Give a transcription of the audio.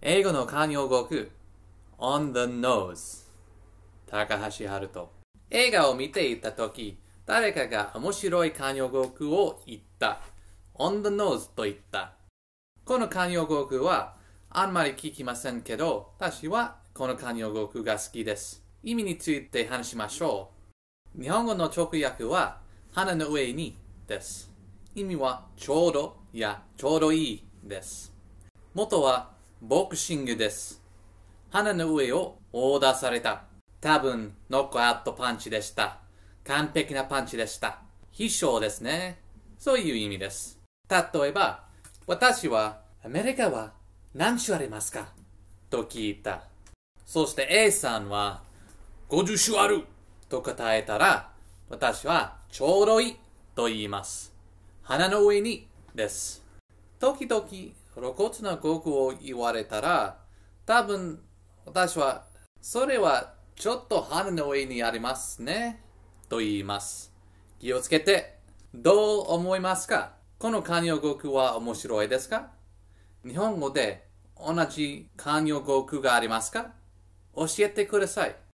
英語の慣用語句 On the nose 高橋春人映画を見ていた時誰かが面白い慣用語句を言った On the nose と言ったこの慣用語句はあんまり聞きませんけど私はこの慣用語句が好きです意味について話しましょう日本語の直訳は花の上にです意味はちょうどやちょうどいいです元はボクシングです。鼻の上をオーダーされた。多分、ノックアウトパンチでした。完璧なパンチでした。必勝ですね。そういう意味です。例えば、私は、アメリカは何種ありますかと聞いた。そして A さんは、50種あると答えたら、私は、ちょうどいいと言います。鼻の上にです。時々露骨な語句を言われたら、多分私は、それはちょっと春の上にありますね、と言います。気をつけて、どう思いますかこの慣用語句は面白いですか日本語で同じ慣用語句がありますか教えてください。